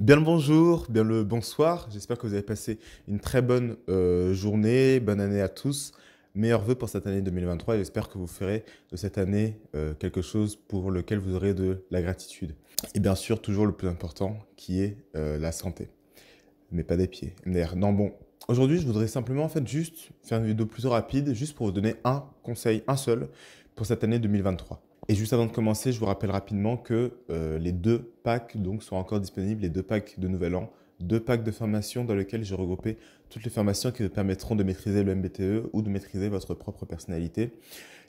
Bien le bonjour, bien le bonsoir. J'espère que vous avez passé une très bonne euh, journée. Bonne année à tous. Meilleurs vœux pour cette année 2023. J'espère que vous ferez de cette année euh, quelque chose pour lequel vous aurez de la gratitude. Et bien sûr, toujours le plus important qui est euh, la santé. Mais pas des pieds. d'ailleurs Non, bon. Aujourd'hui, je voudrais simplement en fait juste faire une vidéo plutôt rapide, juste pour vous donner un conseil, un seul, pour cette année 2023. Et juste avant de commencer, je vous rappelle rapidement que euh, les deux packs donc, sont encore disponibles, les deux packs de Nouvel An, deux packs de formation dans lesquels j'ai regroupé toutes les formations qui vous permettront de maîtriser le MBTE ou de maîtriser votre propre personnalité.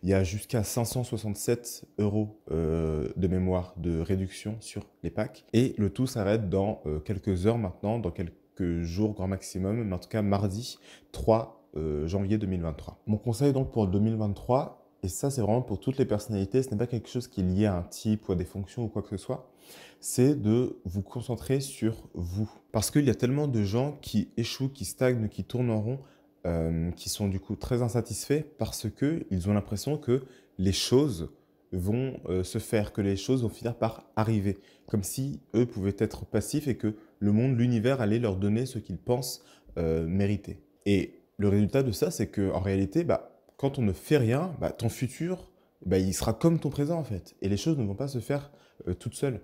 Il y a jusqu'à 567 euros euh, de mémoire de réduction sur les packs. Et le tout s'arrête dans euh, quelques heures maintenant, dans quelques jours grand maximum, mais en tout cas mardi 3 janvier 2023. Mon conseil donc pour 2023, et ça c'est vraiment pour toutes les personnalités, ce n'est pas quelque chose qui est lié à un type ou à des fonctions ou quoi que ce soit, c'est de vous concentrer sur vous. Parce qu'il y a tellement de gens qui échouent, qui stagnent, qui tournent en rond, euh, qui sont du coup très insatisfaits parce qu'ils ont l'impression que les choses vont euh, se faire, que les choses vont finir par arriver, comme si eux pouvaient être passifs et que le monde, l'univers allait leur donner ce qu'ils pensent euh, mériter. Et le résultat de ça, c'est qu'en réalité, bah, quand on ne fait rien, bah, ton futur, bah, il sera comme ton présent en fait. Et les choses ne vont pas se faire euh, toutes seules.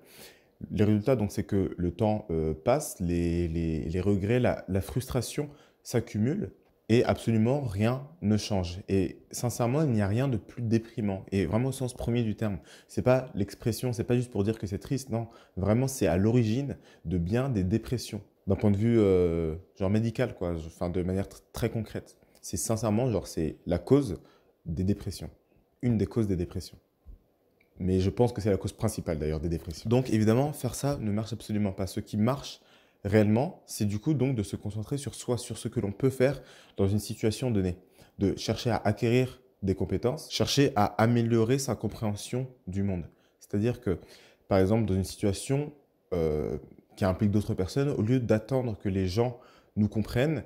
Les résultats, donc, c'est que le temps euh, passe, les, regrets, la, frustration s'accumulent et absolument rien ne change. Et sincèrement, il n'y a rien de plus déprimant. Et vraiment au sens premier du terme. C'est pas l'expression, c'est pas juste pour dire que c'est triste. Non, vraiment, c'est à l'origine de bien des dépressions. D'un point de vue euh, genre médical, quoi. Enfin, de manière très concrète c'est sincèrement, genre, c'est la cause des dépressions. Une des causes des dépressions. Mais je pense que c'est la cause principale d'ailleurs des dépressions. Donc évidemment, faire ça ne marche absolument pas. Ce qui marche réellement, c'est du coup donc de se concentrer sur soi, sur ce que l'on peut faire dans une situation donnée. De chercher à acquérir des compétences, chercher à améliorer sa compréhension du monde. C'est-à-dire que, par exemple, dans une situation euh, qui implique d'autres personnes, au lieu d'attendre que les gens nous comprennent,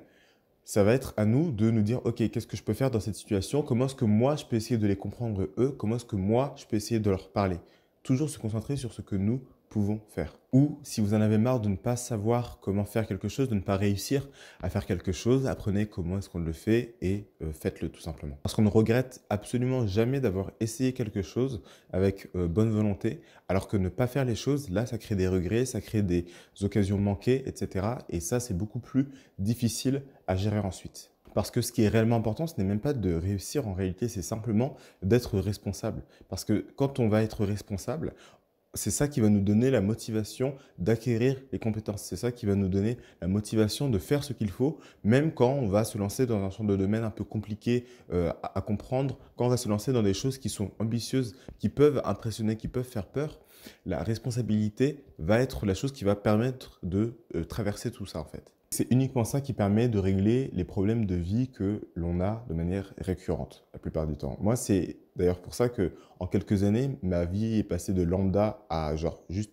ça va être à nous de nous dire, OK, qu'est-ce que je peux faire dans cette situation Comment est-ce que moi, je peux essayer de les comprendre eux Comment est-ce que moi, je peux essayer de leur parler Toujours se concentrer sur ce que nous, pouvons faire. Ou si vous en avez marre de ne pas savoir comment faire quelque chose, de ne pas réussir à faire quelque chose, apprenez comment est-ce qu'on le fait et euh, faites-le tout simplement. Parce qu'on ne regrette absolument jamais d'avoir essayé quelque chose avec euh, bonne volonté, alors que ne pas faire les choses, là, ça crée des regrets, ça crée des occasions manquées, etc. Et ça, c'est beaucoup plus difficile à gérer ensuite. Parce que ce qui est réellement important, ce n'est même pas de réussir en réalité, c'est simplement d'être responsable. Parce que quand on va être responsable, c'est ça qui va nous donner la motivation d'acquérir les compétences. C'est ça qui va nous donner la motivation de faire ce qu'il faut, même quand on va se lancer dans un champ de domaine un peu compliqué euh, à, comprendre, quand on va se lancer dans des choses qui sont ambitieuses, qui peuvent impressionner, qui peuvent faire peur. La responsabilité va être la chose qui va permettre de euh, traverser tout ça en fait. C'est uniquement ça qui permet de régler les problèmes de vie que l'on a de manière récurrente la plupart du temps. Moi, c'est d'ailleurs pour ça que en quelques années, ma vie est passée de lambda à genre juste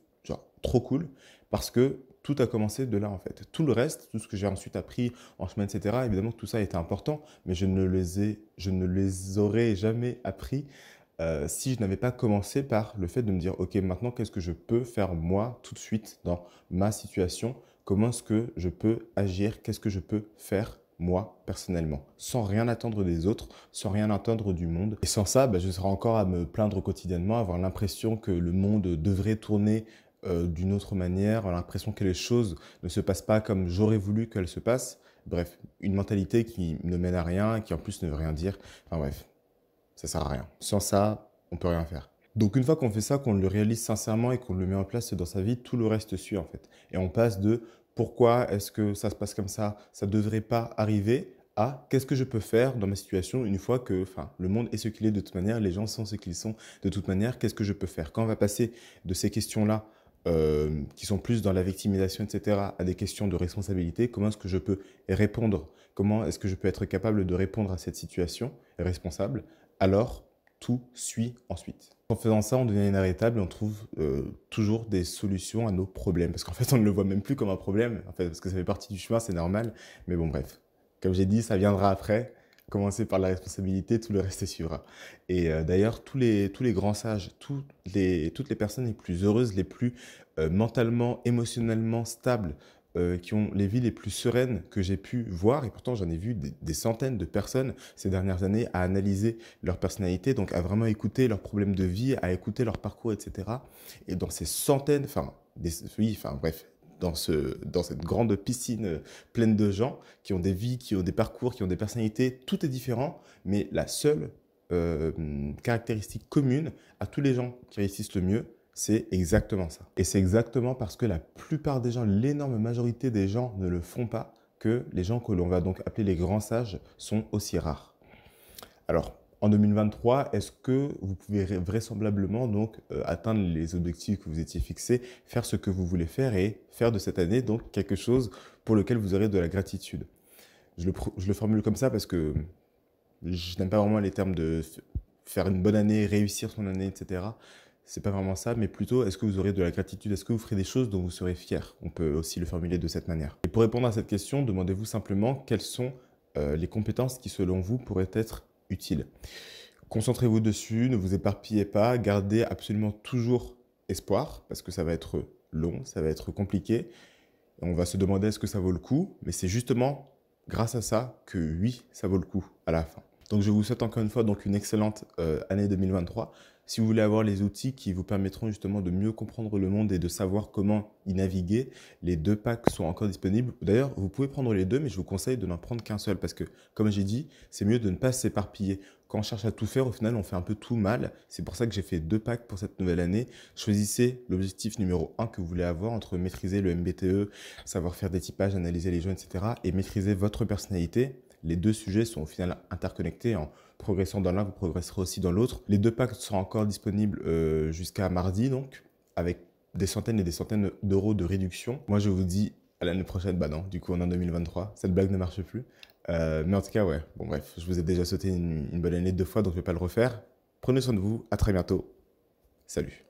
trop cool parce que tout a commencé de là en fait. Tout le reste, tout ce que j'ai ensuite appris en chemin, etc. Évidemment tout ça était important, mais je ne les ai, je ne les aurais jamais appris euh, si je n'avais pas commencé par le fait de me dire ok maintenant qu'est-ce que je peux faire moi tout de suite dans ma situation Comment est-ce que je peux agir Qu'est-ce que je peux faire moi personnellement, sans rien attendre des autres, sans rien attendre du monde. Et sans ça, bah, je serai encore à me plaindre quotidiennement, avoir l'impression que le monde devrait tourner euh, d'une autre manière, l'impression que les choses ne se passent pas comme j'aurais voulu qu'elles se passent. Bref, une mentalité qui ne mène à rien, qui en plus ne veut rien dire. Enfin bref, ça sert à rien. Sans ça, on peut rien faire. Donc une fois qu'on fait ça, qu'on le réalise sincèrement et qu'on le met en place dans sa vie, tout le reste suit en fait. Et on passe de pourquoi est-ce que ça se passe comme ça, ça ne devrait pas arriver, à qu'est-ce que je peux faire dans ma situation une fois que enfin, le monde est ce qu'il est de toute manière, les gens sont ce qu'ils sont de toute manière, qu'est-ce que je peux faire Quand on va passer de ces questions-là, euh, qui sont plus dans la victimisation, etc., à des questions de responsabilité, comment est-ce que je peux répondre Comment est-ce que je peux être capable de répondre à cette situation responsable Alors, tout suit ensuite. En faisant ça, on devient inarrêtable et on trouve euh, toujours des solutions à nos problèmes. Parce qu'en fait, on ne le voit même plus comme un problème, en fait, parce que ça fait partie du chemin, c'est normal. Mais bon, bref. Comme j'ai dit, ça viendra après. Commencez par la responsabilité, tout le reste suivra. Et euh, d'ailleurs, tous les, tous les grands sages, toutes les, toutes les personnes les plus heureuses, les plus euh, mentalement, émotionnellement stables, euh, qui ont les vies les plus sereines que j'ai pu voir, et pourtant j'en ai vu des, centaines de personnes ces dernières années à analyser leur personnalité, donc à vraiment écouter leurs problèmes de vie, à écouter leur parcours, etc. Et dans ces centaines, enfin, oui, enfin bref, dans, cette grande piscine euh, pleine de gens qui ont des vies, qui ont des parcours, qui ont des personnalités, tout est différent, mais la seule euh, caractéristique commune à tous les gens qui réussissent le mieux, c'est exactement ça. Et c'est exactement parce que la plupart des gens, l'énorme majorité des gens ne le font pas que les gens que l'on va donc appeler les grands sages sont aussi rares. Alors, en 2023, est-ce que vous pouvez vraisemblablement donc euh, atteindre les objectifs que vous étiez fixés, faire ce que vous voulez faire et faire de cette année donc quelque chose pour lequel vous aurez de la gratitude je le formule comme ça parce que je n'aime pas vraiment les termes de faire une bonne année, réussir son année, etc c'est pas vraiment ça, mais plutôt est-ce que vous aurez de la gratitude, est-ce que vous ferez des choses dont vous serez fier On peut aussi le formuler de cette manière. Et pour répondre à cette question, demandez-vous simplement quelles sont euh, les compétences qui, selon vous, pourraient être utiles. Concentrez-vous dessus, ne vous éparpillez pas, gardez absolument toujours espoir, parce que ça va être long, ça va être compliqué. on va se demander est-ce que ça vaut le coup, mais c'est justement grâce à ça que oui, ça vaut le coup à la fin. Donc je vous souhaite encore une fois donc une excellente euh, année 2023. Si vous voulez avoir les outils qui vous permettront justement de mieux comprendre le monde et de savoir comment y naviguer, les deux packs sont encore disponibles. D'ailleurs, vous pouvez prendre les deux, mais je vous conseille de n'en prendre qu'un seul parce que, comme j'ai dit, c'est mieux de ne pas s'éparpiller. Quand on cherche à tout faire, au final, on fait un peu tout mal. C'est pour ça que j'ai fait deux packs pour cette nouvelle année. Choisissez l'objectif numéro un que vous voulez avoir entre maîtriser le MBTE, savoir faire des typages, analyser les gens, etc. et maîtriser votre personnalité les deux sujets sont au final interconnectés. En progressant dans l'un, vous progresserez aussi dans l'autre. Les deux packs sont encore disponibles euh, jusqu'à mardi, donc, avec des centaines et des centaines d'euros de réduction. Moi, je vous dis à l'année prochaine, bah non, du coup, on est en 2023. Cette blague ne marche plus. Euh, mais en tout cas, ouais, bon, bref, je vous ai déjà sauté une, une bonne année deux fois, donc je ne vais pas le refaire. Prenez soin de vous, à très bientôt. Salut.